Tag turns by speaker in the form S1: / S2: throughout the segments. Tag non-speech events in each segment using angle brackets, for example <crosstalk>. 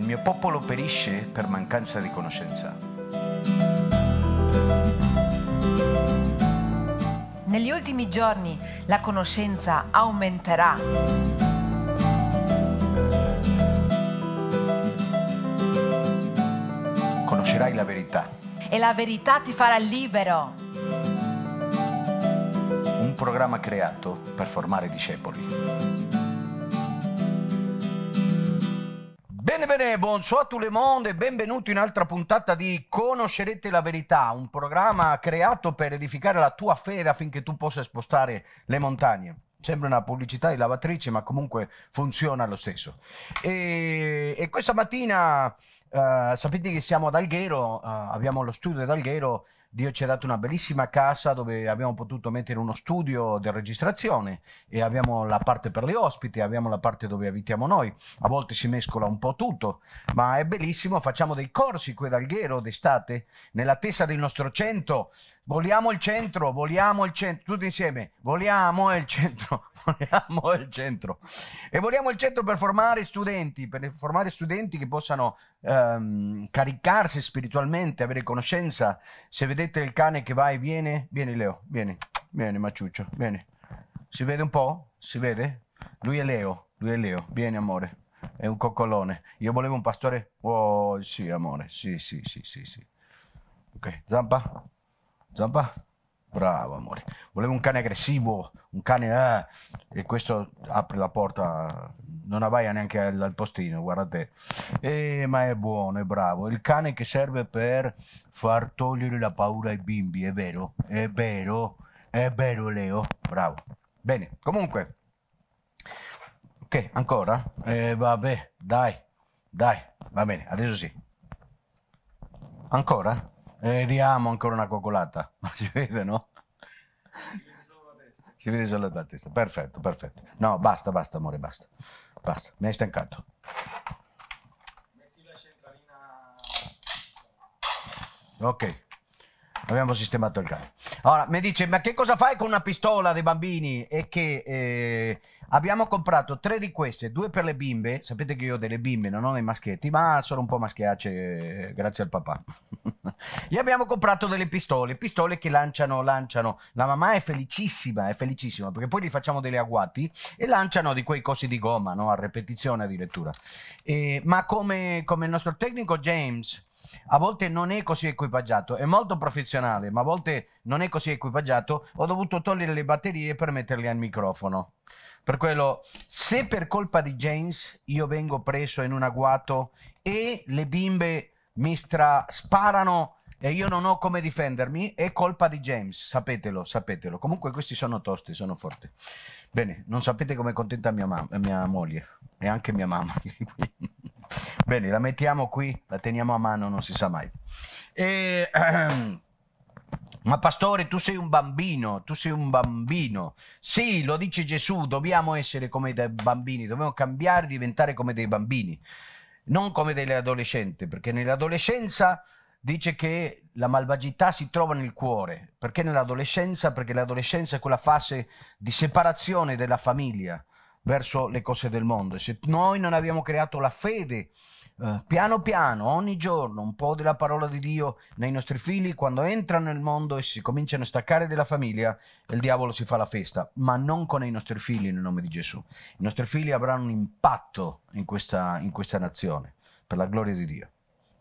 S1: Il mio popolo perisce per mancanza di conoscenza. Negli ultimi giorni la conoscenza aumenterà. Conoscerai la verità. E la verità ti farà libero. Un programma creato per formare discepoli. Bene, bene, bonsoir tout le monde e benvenuti in un'altra puntata di Conoscerete la verità, un programma creato per edificare la tua fede affinché tu possa spostare le montagne. Sembra una pubblicità di lavatrice, ma comunque funziona lo stesso. E, e questa mattina eh, sapete che siamo ad Alghero, uh, abbiamo lo studio ad Alghero, Dio ci ha dato una bellissima casa dove abbiamo potuto mettere uno studio di registrazione e abbiamo la parte per le ospiti, abbiamo la parte dove abitiamo noi, a volte si mescola un po' tutto, ma è bellissimo, facciamo dei corsi qui ad Alghero d'estate, nella testa del nostro centro, voliamo il centro, vogliamo il centro, tutti insieme, voliamo il centro, <laughs> vogliamo il centro e vogliamo il centro per formare studenti, per formare studenti che possano... Uh, ehm, caricarsi spiritualmente, avere conoscenza. Se vedete il cane che va e viene, vieni Leo, vieni, vieni Maciuccio, vieni. Si vede un po'? Si vede? Lui è Leo, lui è Leo, vieni amore, è un coccolone. Io volevo un pastore, oh sì amore, sì sì sì sì sì. Ok, zampa, zampa. Bravo amore. Volevo un cane aggressivo, un cane... Eh, e questo apre la porta, non avvaia neanche al, al postino, guardate. te. ma è buono, è bravo. Il cane che serve per far togliere la paura ai bimbi, è vero, è vero, è vero Leo. Bravo. Bene, comunque. Ok, ancora? E eh, vabbè, dai, dai, va bene, adesso sì. Ancora? E eh, diamo ancora una coccolata, ma <laughs> si vede, no? Si vede solo la testa. Perfetto, perfetto. No, basta, basta, amore, basta. Basta, mi hai stancato. Metti la centralina. Ok. Abbiamo sistemato il cane. Allora, mi dice, ma che cosa fai con una pistola dei bambini? E che eh, abbiamo comprato tre di queste, due per le bimbe. Sapete che io ho delle bimbe, non ho dei maschietti, ma sono un po' maschiacce, eh, grazie al papà. Gli <laughs> abbiamo comprato delle pistole, pistole che lanciano, lanciano. La mamma è felicissima, è felicissima, perché poi gli facciamo delle agguati e lanciano di quei cosi di gomma, no? A ripetizione addirittura. Eh, ma come, come il nostro tecnico James a volte non è così equipaggiato, è molto professionale, ma a volte non è così equipaggiato, ho dovuto togliere le batterie per metterle al microfono. Per quello, se per colpa di James io vengo preso in un agguato e le bimbe mi stra- sparano e io non ho come difendermi, è colpa di James, sapetelo, sapetelo. Comunque questi sono tosti, sono forti. Bene, non sapete come è contenta mia, mam- mia moglie e anche mia mamma. <laughs> Bene, la mettiamo qui, la teniamo a mano, non si sa mai. E, ehm, <clears throat> ma pastore, tu sei un bambino, tu sei un bambino. Sì, lo dice Gesù, dobbiamo essere come dei bambini, dobbiamo cambiare, diventare come dei bambini, non come degli adolescenti, perché nell'adolescenza dice che la malvagità si trova nel cuore. Perché nell'adolescenza? Perché l'adolescenza è quella fase di separazione della famiglia, verso le cose del mondo. E se noi non abbiamo creato la fede, eh, piano piano, ogni giorno, un po' della parola di Dio nei nostri figli, quando entrano nel mondo e si cominciano a staccare dalla famiglia, il diavolo si fa la festa, ma non con i nostri figli nel nome di Gesù. I nostri figli avranno un impatto in questa, in questa nazione, per la gloria di Dio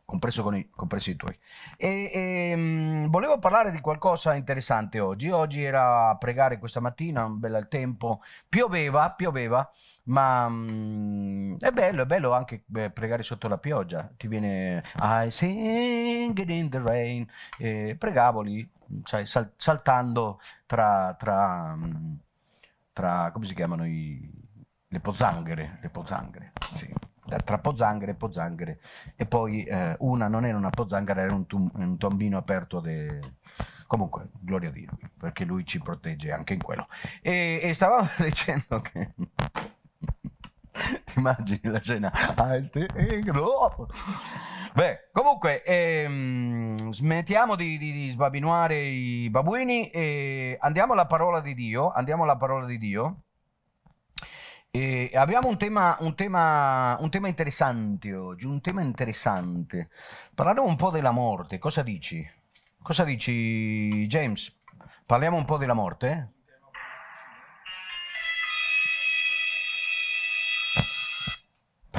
S1: compreso, con i, compresi i tuoi. E, e mh, mm, volevo parlare di qualcosa interessante oggi. Oggi era a pregare questa mattina, un bel tempo, pioveva, pioveva, ma mh, mm, è bello, è bello anche beh, pregare sotto la pioggia. Ti viene I sing it in the rain. E pregavo lì, cioè, sal, saltando tra, tra, mm, tra, come si chiamano i, le pozzanghere, le pozzanghere, sì tra Pozzanghere e Pozzanghere e poi eh, una non era una Pozzanghere era un, tum, un tombino aperto de... comunque gloria a Dio perché lui ci protegge anche in quello e, e stavamo <laughs> dicendo che ti <laughs> immagini la scena ah, beh comunque ehm, smettiamo di, di, di sbabinuare i babuini e andiamo alla parola di Dio andiamo alla parola di Dio e abbiamo un tema, un, tema, un tema, interessante oggi, un tema interessante. Parliamo un po' della morte, cosa dici? Cosa dici James? Parliamo un po' della morte? Eh?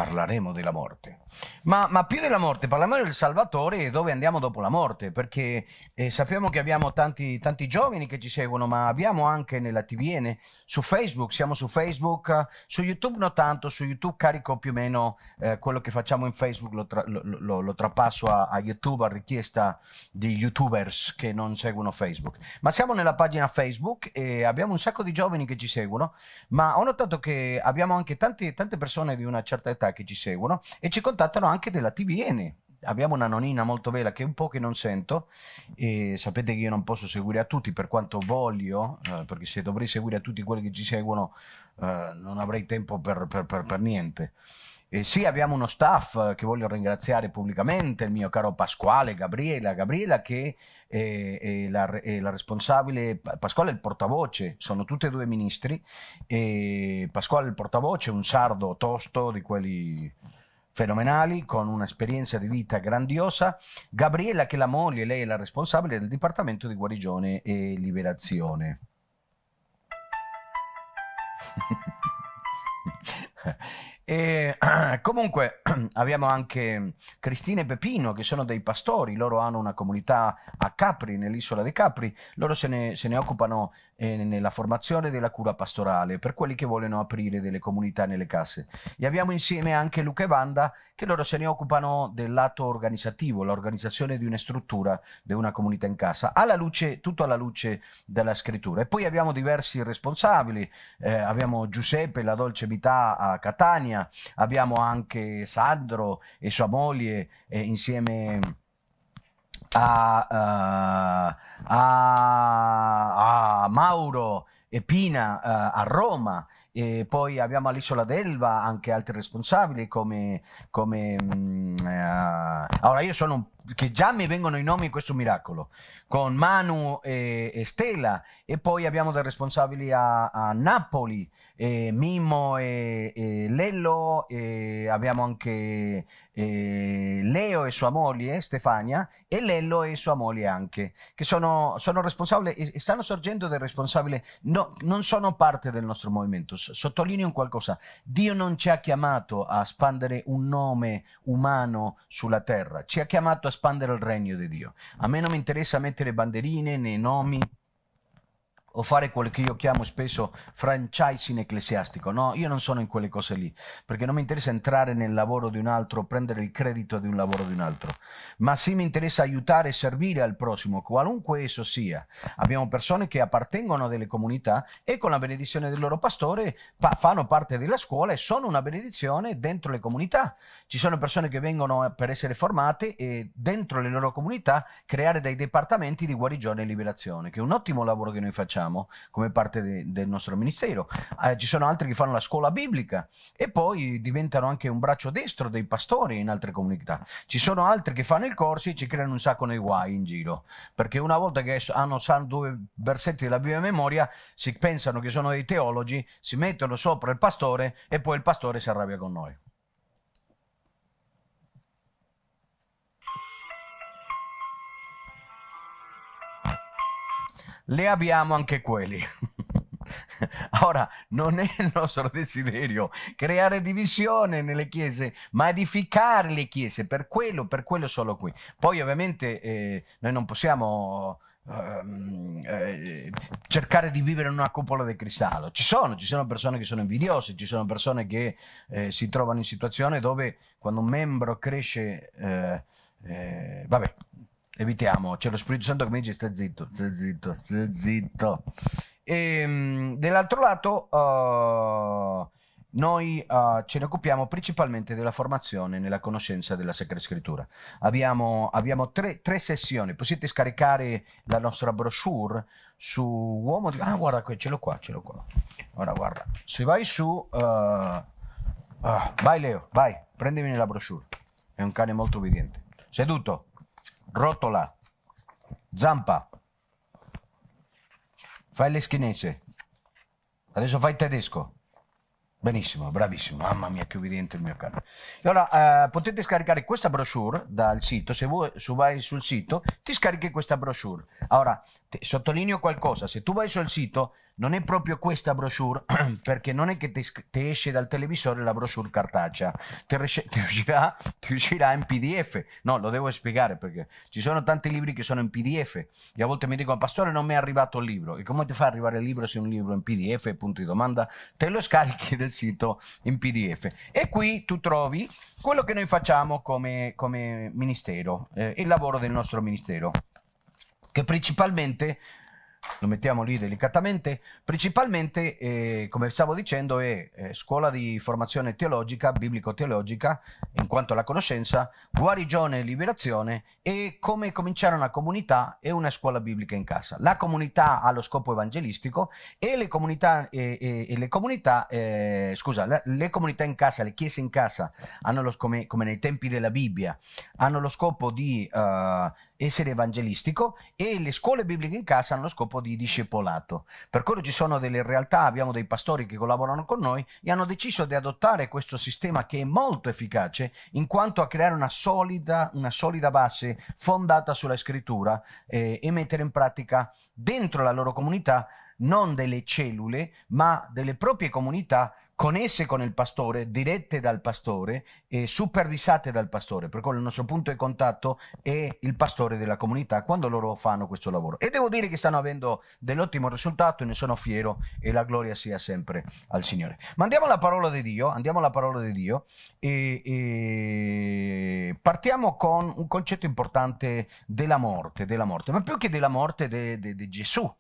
S1: parleremo della morte. Ma, ma, più della morte, parliamo del Salvatore e dove andiamo dopo la morte, perché eh, sappiamo che abbiamo tanti, tanti, giovani che ci seguono, ma abbiamo anche nella TVN, su Facebook, siamo su Facebook, su YouTube non tanto, su YouTube carico più o meno eh, quello che facciamo in Facebook, lo, tra, lo, lo, lo trapasso a, a, YouTube a richiesta di YouTubers che non seguono Facebook. Ma siamo nella pagina Facebook e abbiamo un sacco di giovani che ci seguono, ma ho notato che abbiamo anche tanti, tante persone di una certa età che ci seguono e ci contattano anche della TVN. Abbiamo una nonnina molto bella che un po' che non sento e sapete che io non posso seguire a tutti per quanto voglio, eh, perché se dovrei seguire a tutti quelli che ci seguono eh, non avrei tempo per, per, per, per niente. Eh, sì, abbiamo uno staff che voglio ringraziare pubblicamente, il mio caro Pasquale, Gabriela, Gabriela che è, eh, è, la, è la, responsabile, Pasquale è il portavoce, sono tutti e due ministri, e Pasquale è il portavoce, un sardo tosto di quelli fenomenali, con un'esperienza di vita grandiosa. Gabriela, che è la moglie, lei è la responsabile del Dipartimento di Guarigione e Liberazione. <laughs> E <clears throat> comunque <clears throat> abbiamo anche Cristina e Peppino che sono dei pastori, loro hanno una comunità a Capri, nell'isola di Capri, loro se ne, se ne occupano e nella formazione della cura pastorale per quelli che vogliono aprire delle comunità nelle case. E abbiamo insieme anche Luca e Vanda che loro se ne occupano del lato organizzativo, l'organizzazione di una struttura, di una comunità in casa, alla luce, tutto alla luce della scrittura. E poi abbiamo diversi responsabili, eh, abbiamo Giuseppe, la dolce vita a Catania, abbiamo anche Sandro e sua moglie eh, insieme a, uh, a, a Mauro e Pina uh, a Roma e poi abbiamo all'isola d'Elba anche altri responsabili come, come mh, mm, eh, uh, ora io sono un, che già mi vengono i nomi in questo miracolo con Manu e, e Stella e poi abbiamo dei responsabili a, a Napoli eh, Mimo e, e Lello, eh, abbiamo anche eh, Leo e sua moglie Stefania e Lello e sua moglie anche, che sono, sono responsabili e stanno sorgendo dei responsabili, no, non sono parte del nostro movimento, sottolineo un qualcosa, Dio non ci ha chiamato a spandere un nome umano sulla terra, ci ha chiamato a spandere il regno di Dio, a me non mi interessa mettere banderine nei nomi, o fare quello che io chiamo spesso franchising ecclesiastico. No, io non sono in quelle cose lì, perché non mi interessa entrare nel lavoro di un altro, prendere il credito di un lavoro di un altro, ma sì mi interessa aiutare e servire al prossimo, qualunque esso sia. Abbiamo persone che appartengono a delle comunità e con la benedizione del loro pastore pa- fanno parte della scuola e sono una benedizione dentro le comunità. Ci sono persone che vengono per essere formate e dentro le loro comunità creare dei dipartimenti di guarigione e liberazione, che è un ottimo lavoro che noi facciamo facciamo come parte de, del nostro ministero. Eh, ci sono altri che fanno la scuola biblica e poi diventano anche un braccio destro dei pastori in altre comunità. Ci sono altri che fanno i corsi e ci creano un sacco nei guai in giro, perché una volta che hanno, sanno due versetti della Bibbia a memoria, si pensano che sono dei teologi, si mettono sopra il pastore e poi il pastore si arrabbia con noi. le abbiamo anche quelli. <laughs> Ora, non è il nostro desiderio creare divisione nelle chiese, ma edificare le chiese, per quello, per quello solo qui. Poi ovviamente eh, noi non possiamo... Ehm, eh, cercare di vivere in una cupola di cristallo ci sono, ci sono persone che sono invidiose ci sono persone che eh, si trovano in situazioni dove quando un membro cresce eh, eh, vabbè evitiamo, c'è lo Spirito Santo che mi dice stai zitto, sta zitto, sta zitto. E, ehm, dell'altro lato... Uh, noi uh, ce ne occupiamo principalmente della formazione nella conoscenza della Sacra Scrittura. Abbiamo, abbiamo tre, tre, sessioni, potete scaricare la nostra brochure su Uomo di... Ah, guarda qui, ce l'ho qua, ce l'ho qua. Ora guarda, se vai su... Uh... Uh, vai Leo, vai, prendimi la brochure. È un cane molto obbediente. Seduto rotola, zampa, fai le schinezze, adesso fai il tedesco. Benissimo, bravissimo, mamma mia che ubbidiente il mio cane. allora eh, potete scaricare questa brochure dal sito, se vuoi se vai sul sito ti scarichi questa brochure. Ora, te, sottolineo qualcosa, se tu vai sul sito non è proprio questa brochure, <clears throat> perché non è che ti esce dal televisore la brochure cartacea, <laughs> ti uscirà, uscirà, in PDF. No, lo devo spiegare perché ci sono tanti libri che sono in PDF e a volte mi dicono, pastore, non mi è arrivato il libro. E come ti fa arrivare il libro se un libro è in PDF? Punto di domanda, te lo scarichi del sito in PDF. E qui tu trovi quello che noi facciamo come, come ministero, eh, il lavoro del nostro ministero che principalmente lo mettiamo lì delicatamente, principalmente, eh, come stavo dicendo, è eh, scuola di formazione teologica, biblico-teologica, in quanto alla conoscenza, guarigione e liberazione e come cominciare una comunità e una scuola biblica in casa. La comunità ha lo scopo evangelistico e le comunità, e, e, e le comunità eh, scusa, le, le, comunità in casa, le chiese in casa, hanno lo, come, come nei tempi della Bibbia, hanno lo scopo di... Uh, essere evangelistico e le scuole bibliche in casa hanno lo scopo di discepolato. Per quello ci sono delle realtà, abbiamo dei pastori che collaborano con noi e hanno deciso di adottare questo sistema che è molto efficace in quanto a creare una solida, una solida base fondata sulla scrittura eh, e mettere in pratica dentro la loro comunità non delle cellule ma delle proprie comunità con esse con il pastore, dirette dal pastore e supervisate dal pastore, per cui il nostro punto di contatto è il pastore della comunità quando loro fanno questo lavoro. E devo dire che stanno avendo dell'ottimo risultato e ne sono fiero e la gloria sia sempre al Signore. Ma andiamo alla parola di Dio, andiamo alla parola di Dio e, e partiamo con un concetto importante della morte, della morte, ma più che della morte di de, de, de Gesù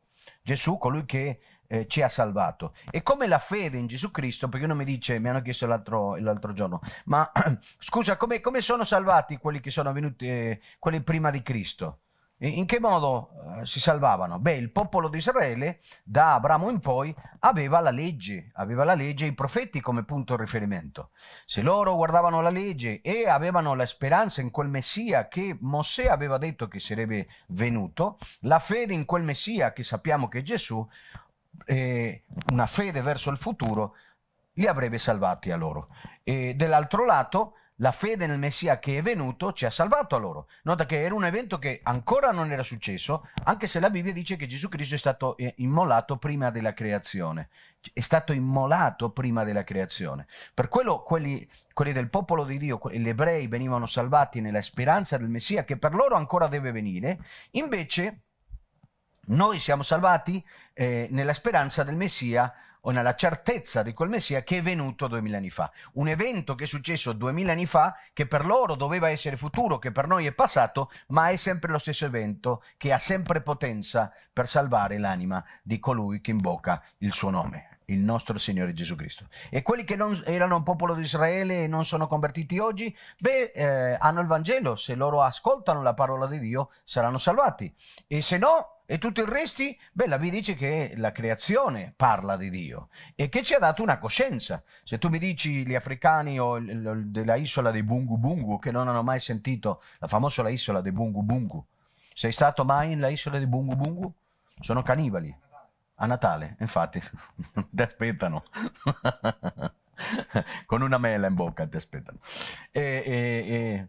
S1: Gesù, colui che eh, ci ha salvato. E come la fede in Gesù Cristo, perché uno mi dice, mi hanno chiesto l'altro, l'altro giorno, ma <clears throat> scusa, come, come, sono salvati quelli che sono venuti, eh, quelli prima di Cristo? In che modo eh, si salvavano? Beh, il popolo di Israele da Abramo in poi aveva la legge, aveva la legge e i profeti come punto di riferimento. Se loro guardavano la legge e avevano la speranza in quel Messia che Mosè aveva detto che sarebbe venuto, la fede in quel Messia che sappiamo che è Gesù, eh, una fede verso il futuro, li avrebbe salvati a loro. E dall'altro lato la fede nel Messia che è venuto ci ha salvato a loro. Nota che era un evento che ancora non era successo, anche se la Bibbia dice che Gesù Cristo è stato eh, immolato prima della creazione. È stato immolato prima della creazione. Per quello quelli, quelli del popolo di Dio, gli ebrei, venivano salvati nella speranza del Messia che per loro ancora deve venire. Invece noi siamo salvati eh, nella speranza del Messia o nella certezza di quel Messia che è venuto duemila anni fa. Un evento che è successo duemila anni fa, che per loro doveva essere futuro, che per noi è passato, ma è sempre lo stesso evento che ha sempre potenza per salvare l'anima di colui che invoca il suo nome il nostro Signore Gesù Cristo. E quelli che non erano un popolo di Israele e non sono convertiti oggi, beh, eh, hanno il Vangelo, se loro ascoltano la parola di Dio saranno salvati. E se no, e tutto il resto? Beh, la Bibbia dice che la creazione parla di Dio e che ci ha dato una coscienza. Se tu mi dici gli africani o della isola di Bungu Bungu, che non hanno mai sentito la famosa isola di Bungu Bungu, sei stato mai nella isola di Bungu Bungu? Sono cannibali. A Natale, infatti, <laughs> ti aspettano. <laughs> <laughs> con una mela in bocca ti aspettano. E, e,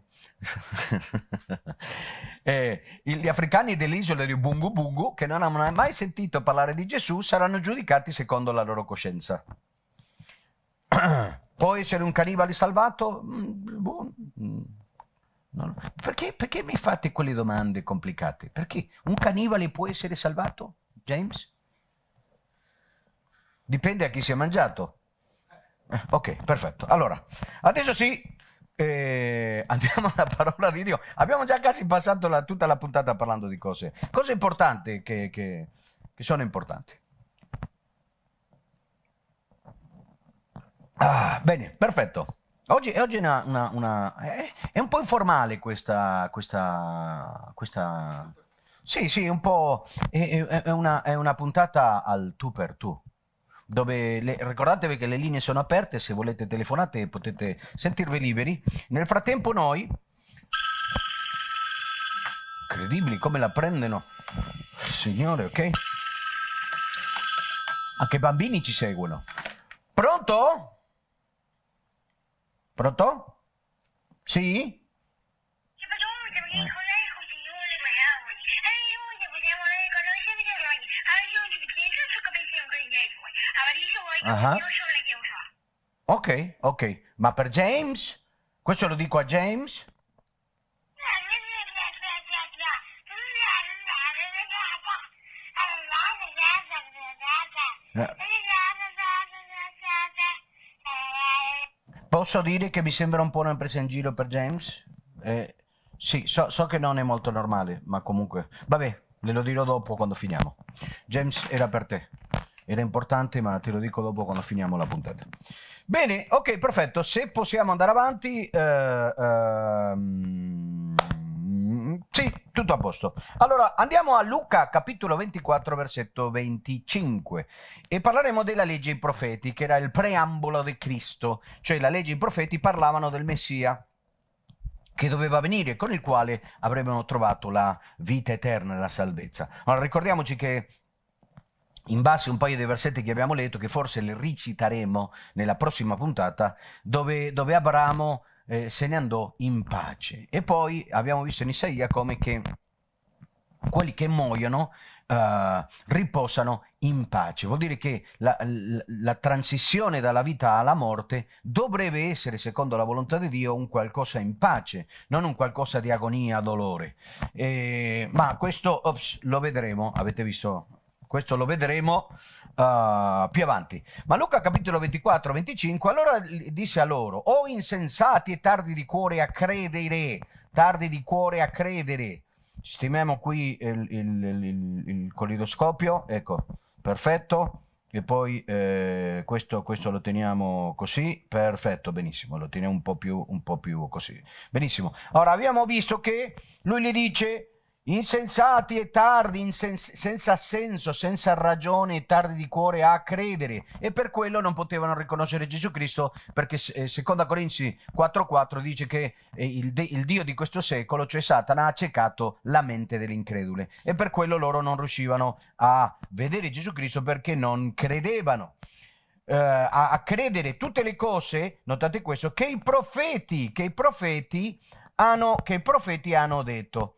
S1: e... <laughs> gli africani dell'isola di Bungu Bungu, che non hanno mai sentito parlare di Gesù, saranno giudicati secondo la loro coscienza. <clears throat> Può essere un cannibale salvato? Mm, boh, mm. Perché, perché mi fate quelle domande complicate? Perché un cannibale può essere salvato, James? Dipende a chi si è mangiato. Eh, ok, perfetto. Allora, adesso sì, eh, <laughs> andiamo alla parola di Dio. Abbiamo già quasi passato la, tutta la puntata parlando di cose, cose importanti che, che, che sono importanti. Ah, bene, perfetto. Oggi, oggi una, una, una, è, è, un po' informale questa... questa, questa... Sì, sì, un po'... È, è, una, è una puntata al tu per tu dove le, ricordatevi che le linee sono aperte, se volete telefonate potete sentirvi liberi. Nel frattempo noi... Incredibili come la prendono. Signore, ok? Anche ah, i bambini ci seguono. Pronto? Pronto? Sì? Eh. Uh-huh. Io sono le devo fare. Ok, ok. Ma per James? Questo lo dico a James? Eh. Posso dire che mi sembra un po' una presa in giro per James? Eh, sì, so, so, che non è molto normale, ma comunque... Vabbè, le lo dirò dopo quando finiamo. James era per te. Era importante, ma te lo dico dopo quando finiamo la puntata. Bene, ok, perfetto. Se possiamo andare avanti... Eh, eh, sì, tutto a posto. Allora, andiamo a Luca, capitolo 24, versetto 25, e parleremo della legge dei profeti, che era il preambolo di Cristo, cioè la legge dei profeti parlavano del Messia che doveva venire, con il quale avrebbero trovato la vita eterna e la salvezza. Allora ricordiamoci che in base a un paio di versetti che abbiamo letto, che forse le riciteremo nella prossima puntata, dove, dove Abramo eh, se ne andò in pace. E poi abbiamo visto in Isaia come che quelli che muoiono uh, riposano in pace. Vuol dire che la, la, la, transizione dalla vita alla morte dovrebbe essere, secondo la volontà di Dio, un qualcosa in pace, non un qualcosa di agonia, dolore. E, eh, ma questo ops, lo vedremo, avete visto questo lo vedremo uh, più avanti. Ma Luca capitolo 24-25, allora disse a loro, o insensati e tardi di cuore a credere, tardi di cuore a credere, stimiamo qui il, il, il, il colidoscopio, ecco, perfetto, e poi eh, questo, questo, lo teniamo così, perfetto, benissimo, lo teniamo un po' più, un po più così, benissimo. Ora abbiamo visto che lui gli dice Insensati e tardi, insens- senza senso, senza ragione e tardi di cuore a credere e per quello non potevano riconoscere Gesù Cristo perché eh, seconda Corinzi 4.4 dice che eh, il, de- il, Dio di questo secolo, cioè Satana, ha accecato la mente dell'incredule e per quello loro non riuscivano a vedere Gesù Cristo perché non credevano. Eh, a-, a credere tutte le cose, notate questo, che i profeti, che i profeti hanno, che i profeti hanno detto.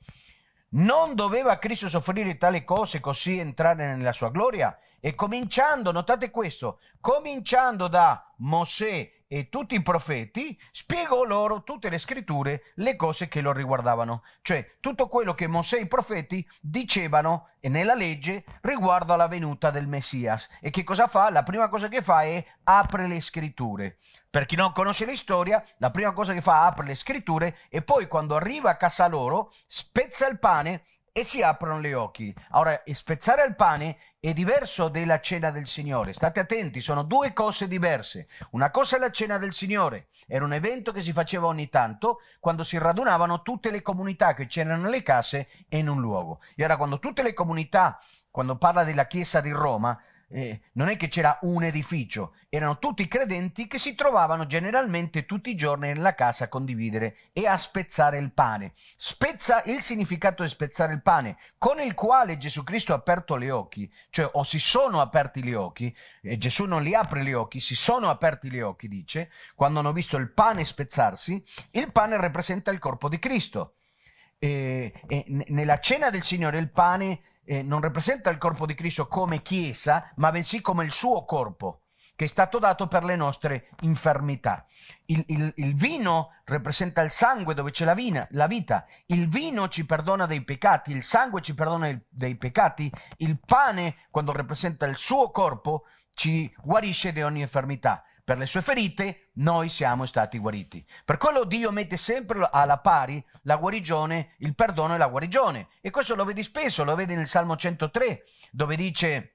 S1: Non doveva Cristo soffrire tale cose così entrare nella sua gloria? E cominciando, notate questo, cominciando da Mosè e tutti i profeti, spiegò loro tutte le scritture, le cose che lo riguardavano, cioè tutto quello che Mosè e i profeti dicevano nella legge riguardo alla venuta del Messias. E che cosa fa? La prima cosa che fa è apre le scritture. Per chi non conosce la storia, la prima cosa che fa è apre le scritture e poi quando arriva a casa loro spezza il pane e si aprono gli occhi. Ora, spezzare il pane è diverso della cena del Signore. State attenti, sono due cose diverse. Una cosa è la cena del Signore, era un evento che si faceva ogni tanto quando si radunavano tutte le comunità che c'erano nelle case e in un luogo. E ora quando tutte le comunità, quando parla della Chiesa di Roma, eh, non è che c'era un edificio, erano tutti credenti che si trovavano generalmente tutti i giorni nella casa a condividere e a spezzare il pane. Spezza il significato di spezzare il pane, con il quale Gesù Cristo ha aperto gli occhi, cioè o si sono aperti gli occhi, e Gesù non li apre gli occhi, si sono aperti gli occhi, dice, quando hanno visto il pane spezzarsi, il pane rappresenta il corpo di Cristo. Eh, eh, nella cena del Signore il pane eh, non rappresenta il corpo di Cristo come Chiesa, ma bensì come il suo corpo che è stato dato per le nostre infermità. Il, il, il vino rappresenta il sangue dove c'è la, vina, la, vita, il vino ci perdona dei peccati, il sangue ci perdona il, dei peccati, il pane, quando rappresenta il suo corpo, ci guarisce di ogni infermità per le sue ferite noi siamo stati guariti. Per quello Dio mette sempre alla pari la guarigione, il perdono e la guarigione. E questo lo vedi spesso, lo vedi nel Salmo 103, dove dice...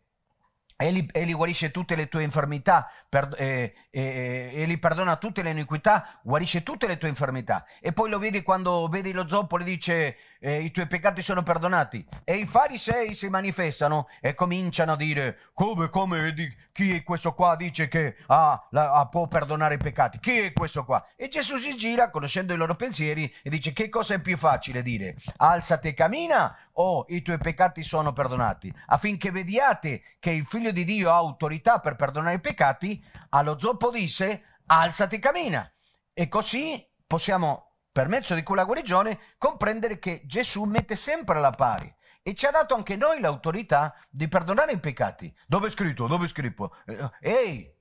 S1: Egli, egli, guarisce tutte le tue infermità, per, eh, eh, eh, egli perdona tutte le iniquità, guarisce tutte le tue infermità. E poi lo vedi quando vedi lo zoppo, e dice eh, i tuoi peccati sono perdonati. E i farisei si manifestano e cominciano a dire, come, come, di, chi è questo qua dice che ah, la, ah, può perdonare i peccati? Chi è questo qua? E Gesù si gira, conoscendo i loro pensieri, e dice, che cosa è più facile dire? Alzati e cammina o i tuoi peccati sono perdonati? Affinché vediate che il Figlio di Dio ha autorità per perdonare i peccati, allo zoppo disse, alzati e cammina. E così possiamo per mezzo di quella guarigione, comprendere che Gesù mette sempre alla pari e ci ha dato anche noi l'autorità di perdonare i peccati. Dove è scritto? Dove è scritto? Eh, ehi,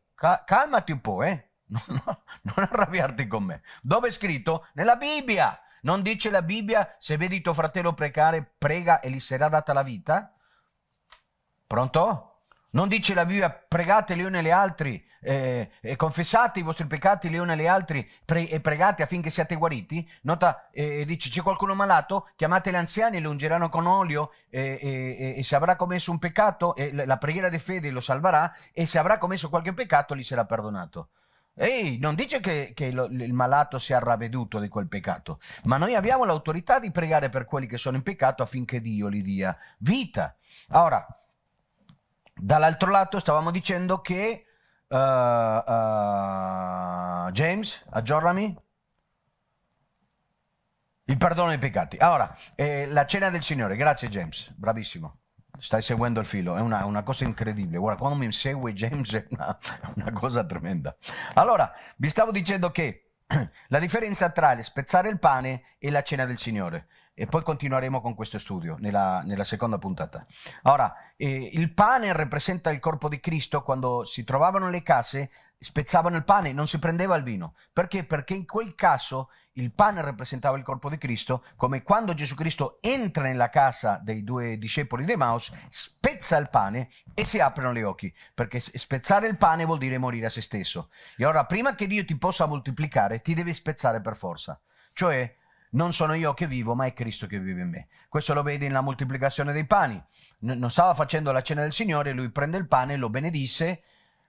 S1: calmati un po', eh? Non, <laughs> non, non arrabbiarti con me. Dove è scritto? Nella Bibbia. Non dice la Bibbia, se vedi tuo fratello precare, prega e gli sarà data la vita? Pronto? Non dice la Bibbia pregate gli uni le altre eh, e confessate i vostri peccati gli uni le altre pre- e pregate affinché siate guariti? Nota, eh, dice c'è qualcuno malato, chiamate gli anziani, lo ungeranno con olio eh, e se avrà commesso un peccato, la preghiera di fede lo salvarà e se avrà commesso qualche peccato gli sarà perdonato. Ehi, non dice che, che lo, il malato sia ravveduto di quel peccato, ma noi abbiamo l'autorità di pregare per quelli che sono in peccato affinché Dio li dia vita. Ora, Dall'altro lato stavamo dicendo che uh, uh, James, aggiornami. Il perdono dei peccati. Allora, eh, la cena del Signore. Grazie James, bravissimo. Stai seguendo il filo, è una, una cosa incredibile. Guarda, quando mi segue James è una, una cosa tremenda. Allora, vi stavo dicendo che la differenza tra il spezzare il pane e la cena del Signore. E poi continueremo con questo studio nella, nella seconda puntata. Ora, eh, il pane rappresenta il corpo di Cristo. Quando si trovavano le case, spezzavano il pane, non si prendeva il vino. Perché? Perché in quel caso il pane rappresentava il corpo di Cristo, come quando Gesù Cristo entra nella casa dei due discepoli di Maus, spezza il pane e si aprono gli occhi, perché spezzare il pane vuol dire morire a se stesso. E ora, prima che Dio ti possa moltiplicare, ti devi spezzare per forza. Cioè, non sono io che vivo, ma è Cristo che vive in me. Questo lo vedi nella moltiplicazione dei pani. non stava facendo la cena del Signore, lui prende il pane, lo benedisse,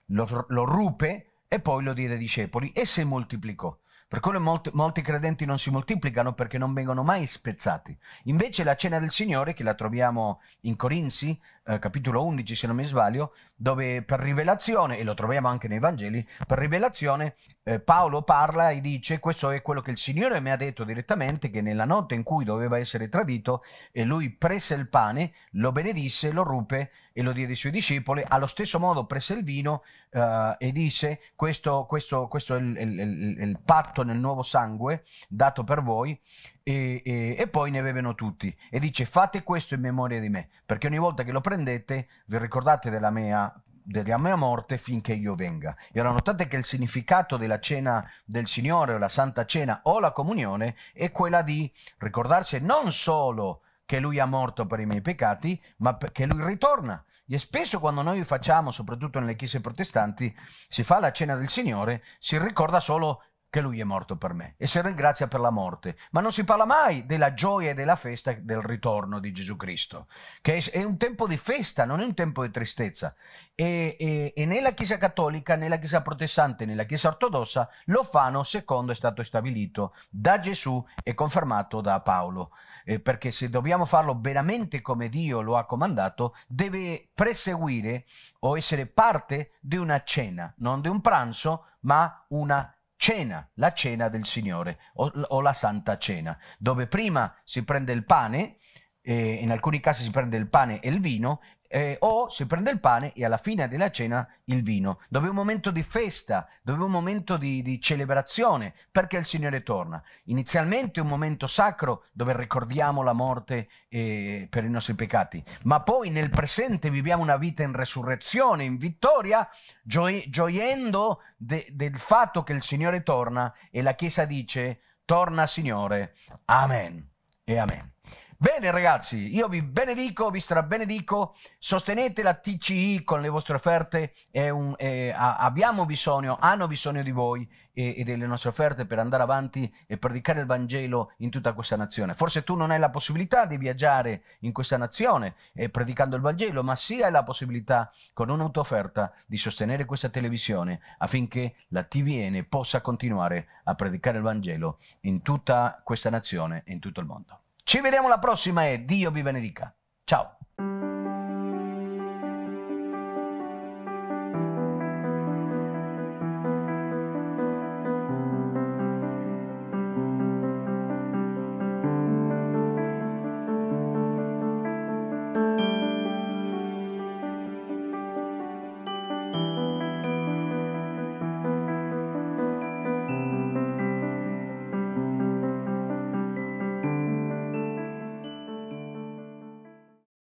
S1: lo, lo ruppe e poi lo diede ai discepoli e si moltiplicò. Per quello molti, molti credenti non si moltiplicano perché non vengono mai spezzati. Invece la cena del Signore, che la troviamo in Corinzi, eh, capitolo 11 se non mi sbaglio, dove per rivelazione, e lo troviamo anche nei Vangeli, per rivelazione eh, Paolo parla e dice questo è quello che il Signore mi ha detto direttamente, che nella notte in cui doveva essere tradito, eh, lui prese il pane, lo benedisse, lo ruppe e lo diede ai suoi discepoli, allo stesso modo prese il vino eh, e disse questo, questo, questo è il, il, il, il patto nel nuovo sangue dato per voi e, e, e, poi ne bevono tutti e dice fate questo in memoria di me perché ogni volta che lo prendete vi ricordate della mia della mia morte finché io venga. E allora notate che il significato della cena del Signore, o la Santa Cena o la comunione è quella di ricordarsi non solo che Lui è morto per i miei peccati, ma che Lui ritorna. E spesso quando noi facciamo, soprattutto nelle chiese protestanti, si fa la cena del Signore, si ricorda solo che lui è morto per me e si ringrazia per la morte, ma non si parla mai della gioia e della festa del ritorno di Gesù Cristo, che è un tempo di festa, non è un tempo di tristezza. E, e, e nella Chiesa cattolica, nella Chiesa protestante, nella Chiesa ortodossa lo fanno secondo è stato stabilito da Gesù e confermato da Paolo, eh, perché se dobbiamo farlo veramente come Dio lo ha comandato, deve preseguire o essere parte di una cena, non di un pranzo, ma una cena cena, la cena del Signore o, o la Santa Cena, dove prima si prende il pane, eh, in alcuni casi si prende il pane e il vino eh, o si prende il pane e alla fine della cena il vino, dove è un momento di festa, dove è un momento di, di celebrazione, perché il Signore torna. Inizialmente è un momento sacro dove ricordiamo la morte eh, per i nostri peccati, ma poi nel presente viviamo una vita in resurrezione, in vittoria, gio- gioiendo de- del fatto che il Signore torna e la Chiesa dice, torna Signore, amen e amen. Bene ragazzi, io vi benedico, vi strabenedico, sostenete la TCI con le vostre offerte, un, eh, abbiamo bisogno, hanno bisogno di voi e, e, delle nostre offerte per andare avanti e predicare il Vangelo in tutta questa nazione. Forse tu non hai la possibilità di viaggiare in questa nazione eh, predicando il Vangelo, ma sì hai la possibilità con un'autofferta di sostenere questa televisione affinché la TVN possa continuare a predicare il Vangelo in tutta questa nazione e in tutto il mondo. Ci vediamo alla prossima e Dio vi benedica. Ciao.